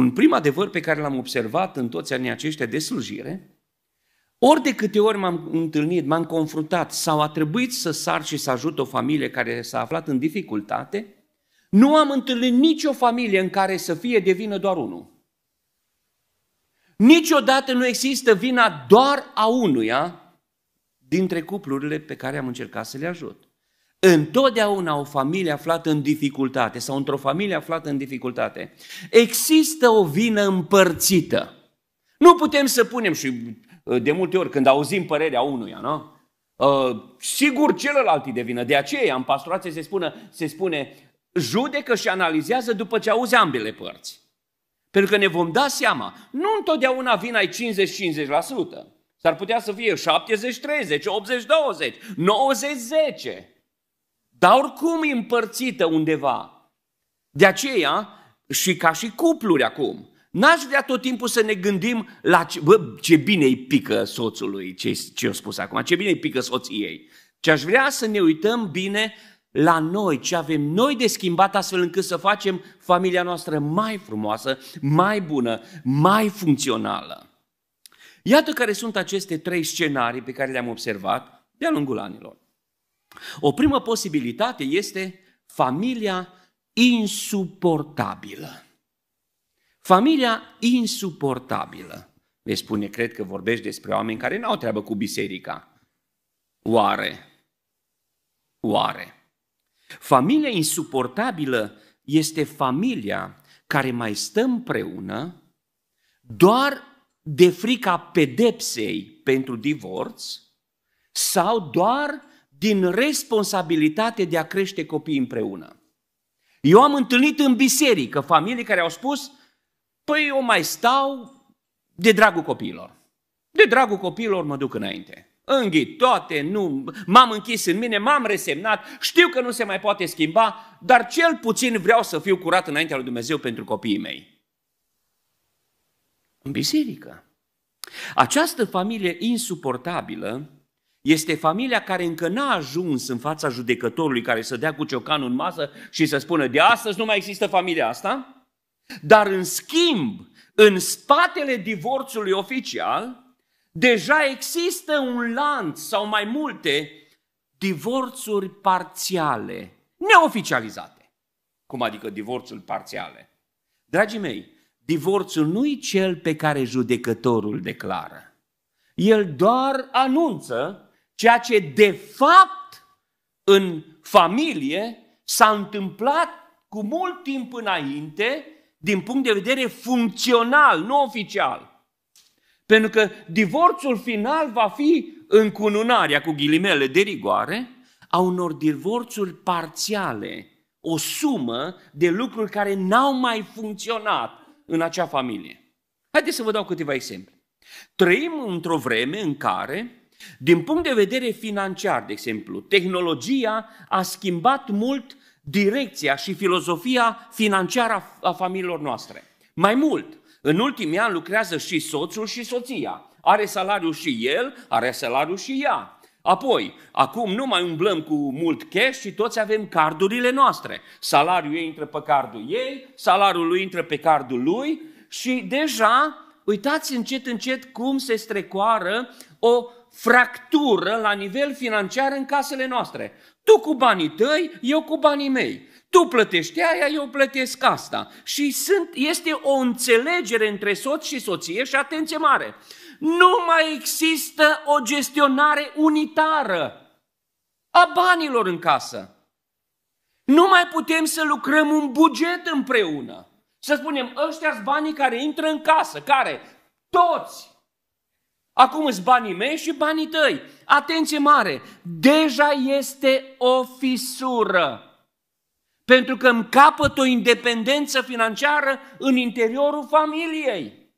un prim adevăr pe care l-am observat în toți anii aceștia de slujire, ori de câte ori m-am întâlnit, m-am confruntat sau a trebuit să sar și să ajut o familie care s-a aflat în dificultate, nu am întâlnit nicio familie în care să fie de vină doar unul. Niciodată nu există vina doar a unuia dintre cuplurile pe care am încercat să le ajut. Întotdeauna o familie aflată în dificultate sau într-o familie aflată în dificultate, există o vină împărțită. Nu putem să punem și uh, de multe ori când auzim părerea unuia, nu? Uh, sigur celălalt e de vină. De aceea în pastorație se, spună, se spune judecă și analizează după ce auzi ambele părți. Pentru că ne vom da seama, nu întotdeauna vina e 50-50%. S-ar putea să fie 70-30, 80-20, 90-10 dar oricum e împărțită undeva. De aceea, și ca și cupluri acum, n-aș vrea tot timpul să ne gândim la ce, bă, ce bine îi pică soțului, ce, ce eu spus acum, ce bine îi pică soției. Ce aș vrea să ne uităm bine la noi, ce avem noi de schimbat astfel încât să facem familia noastră mai frumoasă, mai bună, mai funcțională. Iată care sunt aceste trei scenarii pe care le-am observat de-a lungul anilor. O primă posibilitate este familia insuportabilă. Familia insuportabilă. Vei spune, cred că vorbești despre oameni care nu au treabă cu biserica. Oare? Oare? Familia insuportabilă este familia care mai stă împreună doar de frica pedepsei pentru divorț sau doar din responsabilitate de a crește copii împreună. Eu am întâlnit în biserică familii care au spus, păi eu mai stau de dragul copiilor. De dragul copiilor mă duc înainte. Înghi toate, nu, m-am închis în mine, m-am resemnat, știu că nu se mai poate schimba, dar cel puțin vreau să fiu curat înaintea lui Dumnezeu pentru copiii mei. În biserică. Această familie insuportabilă este familia care încă n-a ajuns în fața judecătorului care să dea cu ciocanul în masă și să spună de astăzi nu mai există familia asta, dar în schimb, în spatele divorțului oficial, deja există un lanț sau mai multe divorțuri parțiale, neoficializate. Cum adică divorțul parțiale? Dragii mei, divorțul nu e cel pe care judecătorul declară. El doar anunță ceea ce de fapt în familie s-a întâmplat cu mult timp înainte din punct de vedere funcțional, nu oficial. Pentru că divorțul final va fi încununarea cu ghilimele de rigoare a unor divorțuri parțiale, o sumă de lucruri care n-au mai funcționat în acea familie. Haideți să vă dau câteva exemple. Trăim într-o vreme în care din punct de vedere financiar, de exemplu, tehnologia a schimbat mult direcția și filozofia financiară a familiilor noastre. Mai mult, în ultimii ani lucrează și soțul și soția. Are salariu și el, are salariu și ea. Apoi, acum nu mai umblăm cu mult cash și toți avem cardurile noastre. Salariul ei intră pe cardul ei, salariul lui intră pe cardul lui și deja, uitați încet, încet cum se strecoară o fractură la nivel financiar în casele noastre. Tu cu banii tăi, eu cu banii mei. Tu plătești aia, eu plătesc asta. Și sunt, este o înțelegere între soț și soție și atenție mare. Nu mai există o gestionare unitară a banilor în casă. Nu mai putem să lucrăm un buget împreună. Să spunem, ăștia sunt banii care intră în casă, care toți Acum îți banii mei și banii tăi. Atenție mare! Deja este o fisură. Pentru că îmi capăt o independență financiară în interiorul familiei.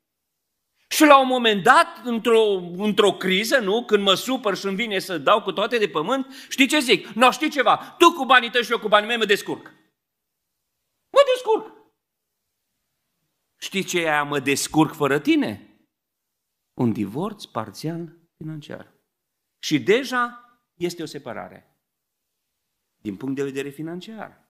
Și la un moment dat, într-o, într criză, nu, când mă supăr și îmi vine să dau cu toate de pământ, știi ce zic? Nu, no, știi ceva, tu cu banii tăi și eu cu banii mei mă descurc. Mă descurc. Știi ce e aia, mă descurc fără tine? un divorț parțial financiar. Și deja este o separare. Din punct de vedere financiar.